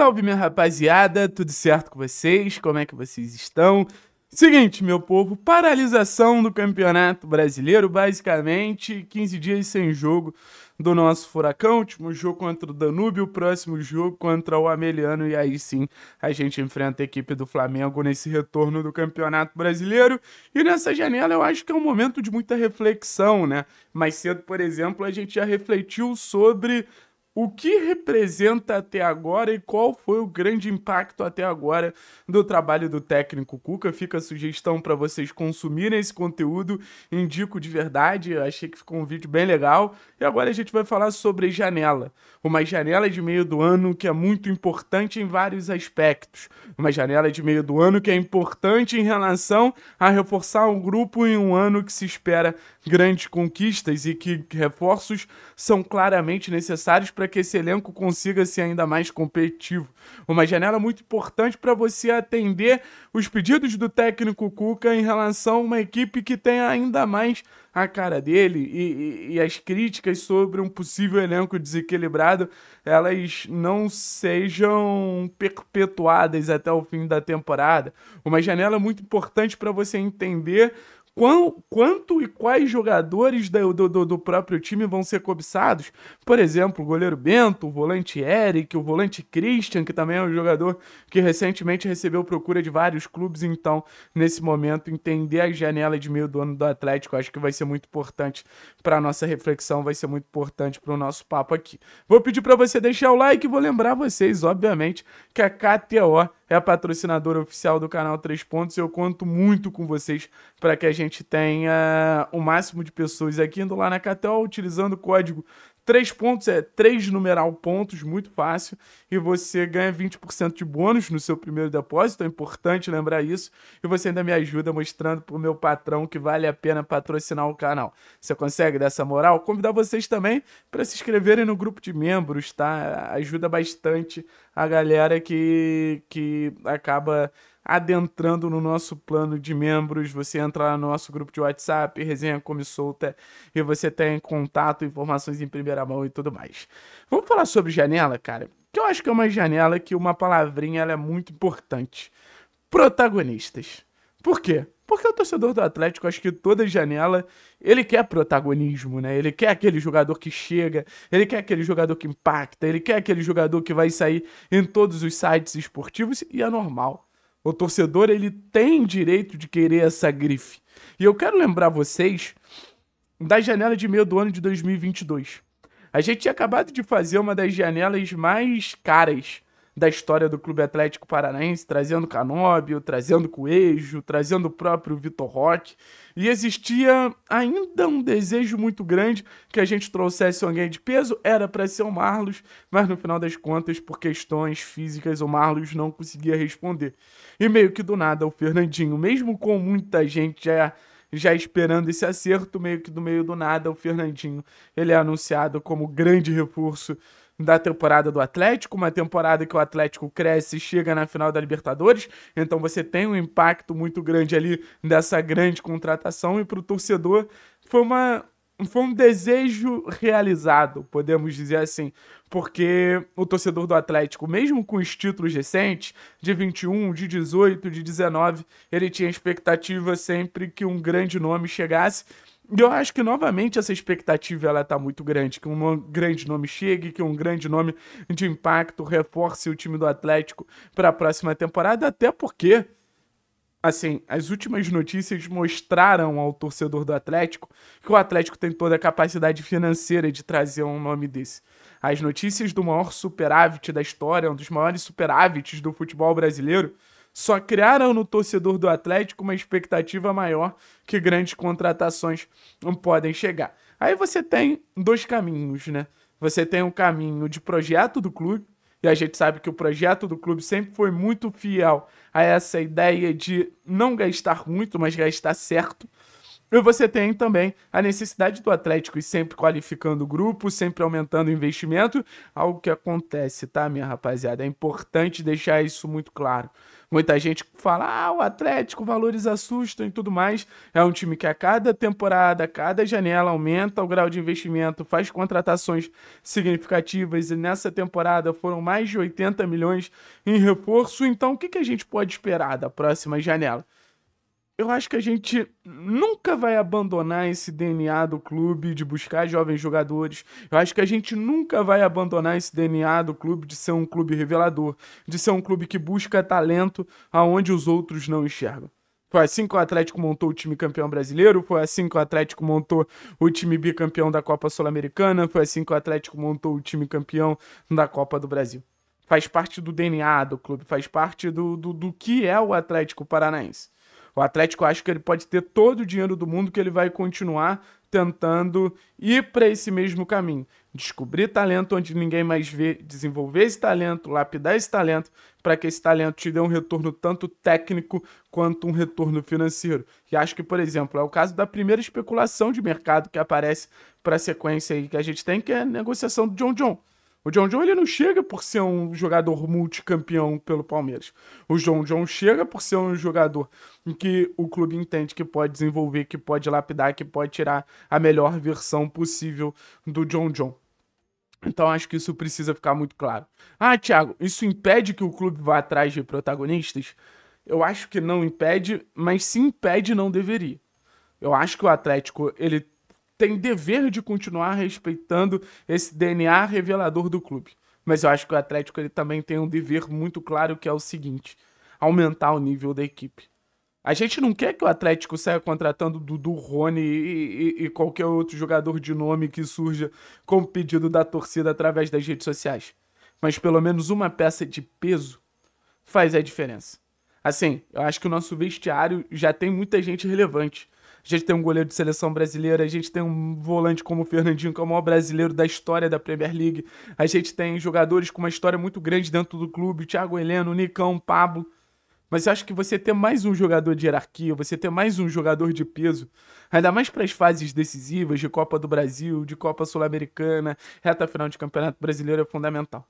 Salve, minha rapaziada, tudo certo com vocês? Como é que vocês estão? Seguinte, meu povo, paralisação do Campeonato Brasileiro, basicamente, 15 dias sem jogo do nosso Furacão, último jogo contra o Danúbio, o próximo jogo contra o Ameliano, e aí sim a gente enfrenta a equipe do Flamengo nesse retorno do Campeonato Brasileiro. E nessa janela eu acho que é um momento de muita reflexão, né? Mais cedo, por exemplo, a gente já refletiu sobre o que representa até agora e qual foi o grande impacto até agora do trabalho do técnico Cuca. Fica a sugestão para vocês consumirem esse conteúdo, indico de verdade, achei que ficou um vídeo bem legal. E agora a gente vai falar sobre janela, uma janela de meio do ano que é muito importante em vários aspectos. Uma janela de meio do ano que é importante em relação a reforçar um grupo em um ano que se espera grandes conquistas e que reforços são claramente necessários para que esse elenco consiga ser ainda mais competitivo. Uma janela muito importante para você atender os pedidos do técnico Cuca em relação a uma equipe que tem ainda mais a cara dele e, e, e, as críticas sobre um possível elenco desequilibrado elas não sejam perpetuadas até o fim da temporada. Uma janela muito importante para você entender quão, quanto e quais jogadores do, do, do próprio time vão ser cobiçados. Por exemplo, o goleiro Bento, o volante Eric, o volante Christian, que também é um jogador que recentemente recebeu procura de vários clubes. Então, nesse momento, entender a janela de meio do ano do Atlético acho que vai ser muito importante para nossa reflexão, vai ser muito importante para o nosso papo aqui. Vou pedir para você deixar o like e vou lembrar vocês, obviamente, que a KTO é a patrocinadora oficial do canal Três Pontos. Eu conto muito com vocês para que a gente gente tenha é, o máximo de pessoas aqui indo lá na Catel utilizando o código 3 pontos, é 3 numeral pontos, muito fácil, e você ganha 20% de bônus no seu primeiro depósito, é importante lembrar isso, e você ainda me ajuda mostrando para o meu patrão que vale a pena patrocinar o canal. Você consegue dessa moral? Convidar vocês também para se inscreverem no grupo de membros, tá? Ajuda bastante a galera que, que acaba adentrando no nosso plano de membros, você entra no nosso grupo de WhatsApp, resenha como solta, e você tem contato, informações em primeira mão e tudo mais. Vamos falar sobre janela, cara? Que eu acho que é uma janela que uma palavrinha é muito importante. Protagonistas. Por quê? Porque o torcedor do Atlético, acho que toda janela, ele quer protagonismo, né? Ele quer aquele jogador que chega, ele quer aquele jogador que impacta, ele quer aquele jogador que vai sair em todos os sites esportivos e é normal. O torcedor, ele tem direito de querer essa grife. E eu quero lembrar vocês da janela de meio do ano de 2022. A gente tinha acabado de fazer uma das janelas mais caras da história do Clube Atlético Paranaense, trazendo Canóbio, trazendo Coelho, trazendo o próprio Vitor Roque. E existia ainda um desejo muito grande que a gente trouxesse alguém de peso, era para ser o Marlos, mas no final das contas, por questões físicas, o Marlos não conseguia responder. E meio que do nada, o Fernandinho, mesmo com muita gente já já esperando esse acerto, meio que do meio do nada, o Fernandinho. Ele é anunciado como grande reforço da temporada do Atlético, uma temporada que o Atlético cresce e chega na final da Libertadores, então você tem um impacto muito grande ali dessa grande contratação e para o torcedor foi uma foi um desejo realizado, podemos dizer assim, porque o torcedor do Atlético, mesmo com os títulos recentes, de 21, de 18, de 19, ele tinha expectativa sempre que um grande nome chegasse e eu acho que, novamente, essa expectativa ela tá muito grande. Que um grande nome chegue, que um grande nome de impacto reforce o time do Atlético para a próxima temporada, até porque, assim, as últimas notícias mostraram ao torcedor do Atlético que o Atlético tem toda a capacidade financeira de trazer um nome desse. As notícias do maior superávit da história, um dos maiores superávites do futebol brasileiro, só criaram no torcedor do Atlético uma expectativa maior que grandes contratações não podem chegar. Aí você tem dois caminhos, né? Você tem o um caminho de projeto do clube, e a gente sabe que o projeto do clube sempre foi muito fiel a essa ideia de não gastar muito, mas gastar certo. E você tem também a necessidade do Atlético ir sempre qualificando o grupo, sempre aumentando o investimento, algo que acontece, tá, minha rapaziada? É importante deixar isso muito claro. Muita gente fala, ah, o Atlético, valores assustam e tudo mais. É um time que a cada temporada, a cada janela aumenta o grau de investimento, faz contratações significativas e nessa temporada foram mais de 80 milhões em reforço. Então, o que, que a gente pode esperar da próxima janela? eu acho que a gente nunca vai abandonar esse DNA do clube de buscar jovens jogadores. Eu acho que a gente nunca vai abandonar esse DNA do clube de ser um clube revelador, de ser um clube que busca talento aonde os outros não enxergam. Foi assim que o Atlético montou o time campeão brasileiro, foi assim que o Atlético montou o time bicampeão da Copa Sul-Americana, foi assim que o Atlético montou o time campeão da Copa do Brasil. Faz parte do DNA do clube, faz parte do, do, do que é o Atlético Paranaense. O Atlético acho que ele pode ter todo o dinheiro do mundo que ele vai continuar tentando ir para esse mesmo caminho. Descobrir talento onde ninguém mais vê, desenvolver esse talento, lapidar esse talento, para que esse talento te dê um retorno tanto técnico quanto um retorno financeiro. E acho que, por exemplo, é o caso da primeira especulação de mercado que aparece para a sequência aí que a gente tem, que é a negociação do John John. O John John ele não chega por ser um jogador multicampeão pelo Palmeiras. O John John chega por ser um jogador em que o clube entende que pode desenvolver, que pode lapidar, que pode tirar a melhor versão possível do John John. Então acho que isso precisa ficar muito claro. Ah, Thiago, isso impede que o clube vá atrás de protagonistas? Eu acho que não impede, mas se impede não deveria. Eu acho que o Atlético ele tem dever de continuar respeitando esse DNA revelador do clube. Mas eu acho que o Atlético ele também tem um dever muito claro que é o seguinte: aumentar o nível da equipe. A gente não quer que o Atlético saia contratando Dudu, Rony e, e, e qualquer outro jogador de nome que surja com pedido da torcida através das redes sociais. Mas pelo menos uma peça de peso faz a diferença. Assim, eu acho que o nosso vestiário já tem muita gente relevante a gente tem um goleiro de seleção brasileira, a gente tem um volante como o Fernandinho, que é o maior brasileiro da história da Premier League, a gente tem jogadores com uma história muito grande dentro do clube, Thiago Heleno, Nicão, Pablo. Mas eu acho que você ter mais um jogador de hierarquia, você ter mais um jogador de peso, ainda mais para as fases decisivas de Copa do Brasil, de Copa Sul-Americana, reta final de Campeonato Brasileiro é fundamental.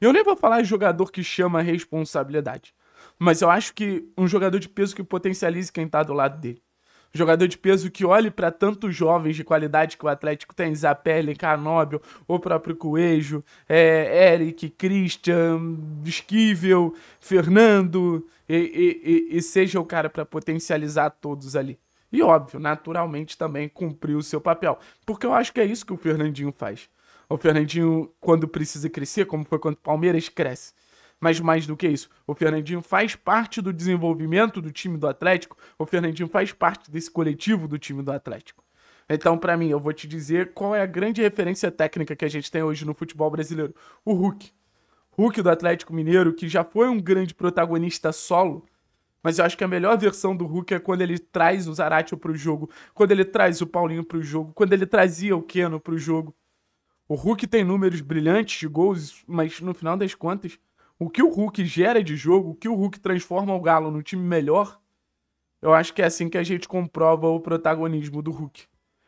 Eu nem vou falar jogador que chama responsabilidade, mas eu acho que um jogador de peso que potencialize quem está do lado dele jogador de peso que olhe para tantos jovens de qualidade que o Atlético tem, Zapelli, Canóbio, o próprio Coelho, é, Eric, Christian, Esquivel, Fernando, e, e, e seja o cara para potencializar todos ali. E óbvio, naturalmente também cumpriu o seu papel, porque eu acho que é isso que o Fernandinho faz. O Fernandinho, quando precisa crescer, como foi quando o Palmeiras cresce. Mas mais do que isso, o Fernandinho faz parte do desenvolvimento do time do Atlético, o Fernandinho faz parte desse coletivo do time do Atlético. Então, para mim, eu vou te dizer qual é a grande referência técnica que a gente tem hoje no futebol brasileiro: o Hulk. Hulk do Atlético Mineiro, que já foi um grande protagonista solo, mas eu acho que a melhor versão do Hulk é quando ele traz o Zaratio pro jogo, quando ele traz o Paulinho pro jogo, quando ele trazia o Keno pro jogo. O Hulk tem números brilhantes de gols, mas no final das contas, o que o Hulk gera de jogo, o que o Hulk transforma o Galo num time melhor, eu acho que é assim que a gente comprova o protagonismo do Hulk.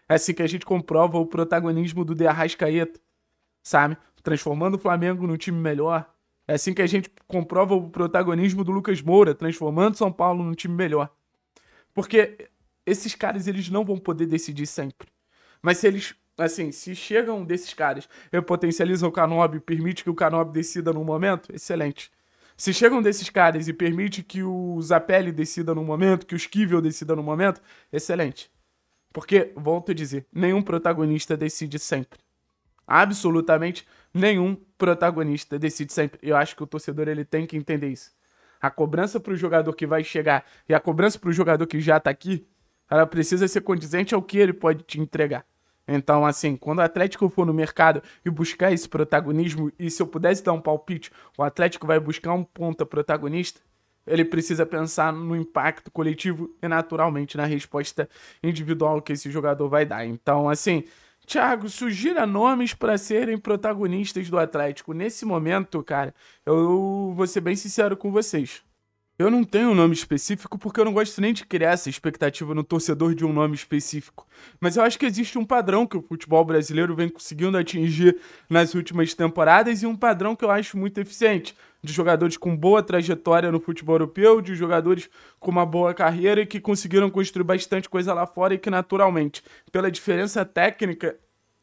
É assim que a gente comprova o protagonismo do De Arrascaeta, sabe? Transformando o Flamengo num time melhor. É assim que a gente comprova o protagonismo do Lucas Moura, transformando São Paulo num time melhor. Porque esses caras, eles não vão poder decidir sempre. Mas se eles Assim, se chega um desses caras e potencializa o e permite que o canob decida no momento, excelente. Se chega um desses caras e permite que o Zapelli decida no momento, que o Skivel decida no momento, excelente. Porque, volto a dizer, nenhum protagonista decide sempre. Absolutamente nenhum protagonista decide sempre. Eu acho que o torcedor ele tem que entender isso. A cobrança para o jogador que vai chegar e a cobrança para o jogador que já está aqui, ela precisa ser condizente ao que ele pode te entregar. Então, assim, quando o Atlético for no mercado e buscar esse protagonismo, e se eu pudesse dar um palpite, o Atlético vai buscar um ponta protagonista, ele precisa pensar no impacto coletivo e, naturalmente, na resposta individual que esse jogador vai dar. Então, assim, Thiago, sugira nomes para serem protagonistas do Atlético. Nesse momento, cara, eu vou ser bem sincero com vocês. Eu não tenho um nome específico porque eu não gosto nem de criar essa expectativa no torcedor de um nome específico. Mas eu acho que existe um padrão que o futebol brasileiro vem conseguindo atingir nas últimas temporadas e um padrão que eu acho muito eficiente. De jogadores com boa trajetória no futebol europeu, de jogadores com uma boa carreira e que conseguiram construir bastante coisa lá fora e que, naturalmente, pela diferença técnica,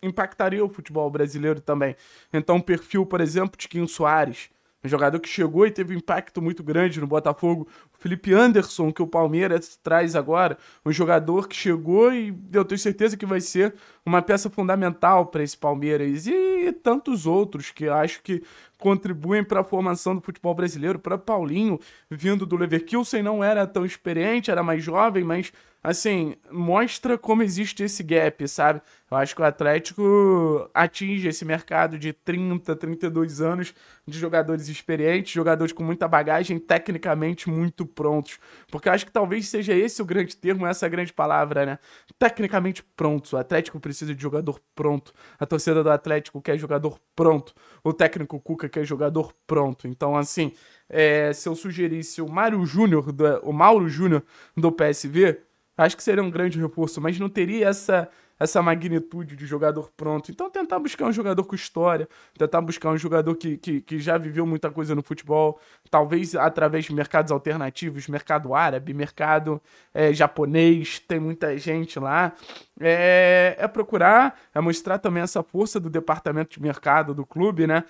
impactaria o futebol brasileiro também. Então, o perfil, por exemplo, de Kim Soares um jogador que chegou e teve um impacto muito grande no Botafogo. O Felipe Anderson, que o Palmeiras traz agora. Um jogador que chegou e eu tenho certeza que vai ser uma peça fundamental para esse Palmeiras. E tantos outros que acho que contribuem para a formação do futebol brasileiro. Para Paulinho, vindo do Leverkusen, não era tão experiente, era mais jovem, mas assim, mostra como existe esse gap, sabe? Eu acho que o Atlético atinge esse mercado de 30, 32 anos de jogadores experientes, jogadores com muita bagagem, tecnicamente muito prontos. Porque eu acho que talvez seja esse o grande termo, essa grande palavra, né? Tecnicamente prontos. O Atlético precisa de jogador pronto. A torcida do Atlético quer jogador pronto. O técnico Cuca quer jogador pronto. Então, assim, é, se eu sugerisse o Mário Júnior, o Mauro Júnior do PSV, Acho que seria um grande reforço, mas não teria essa essa magnitude de jogador pronto. Então tentar buscar um jogador com história, tentar buscar um jogador que, que, que já viveu muita coisa no futebol, talvez através de mercados alternativos, mercado árabe, mercado é, japonês, tem muita gente lá. É, é procurar, é mostrar também essa força do departamento de mercado do clube, né?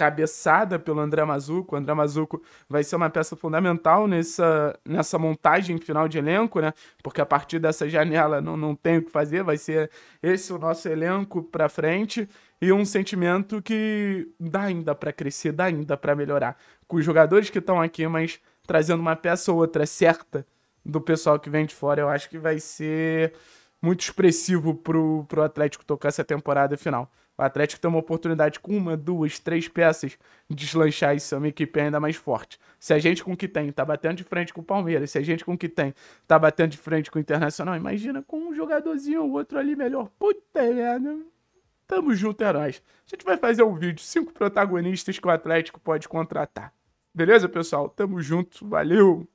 cabeçada pelo André Mazuco. O André Mazuco vai ser uma peça fundamental nessa, nessa montagem final de elenco, né? Porque a partir dessa janela não, não tem o que fazer, vai ser esse o nosso elenco para frente. E um sentimento que dá ainda para crescer, dá ainda para melhorar. Com os jogadores que estão aqui, mas trazendo uma peça ou outra certa do pessoal que vem de fora, eu acho que vai ser muito expressivo pro, pro Atlético tocar essa temporada final. O Atlético tem uma oportunidade com uma, duas, três peças de deslanchar isso, é uma equipe ainda mais forte. Se a gente com o que tem tá batendo de frente com o Palmeiras, se a gente com o que tem tá batendo de frente com o Internacional, imagina com um jogadorzinho ou outro ali melhor. Puta merda. Tamo junto, heróis. A gente vai fazer um vídeo, cinco protagonistas que o Atlético pode contratar. Beleza, pessoal? Tamo junto, valeu!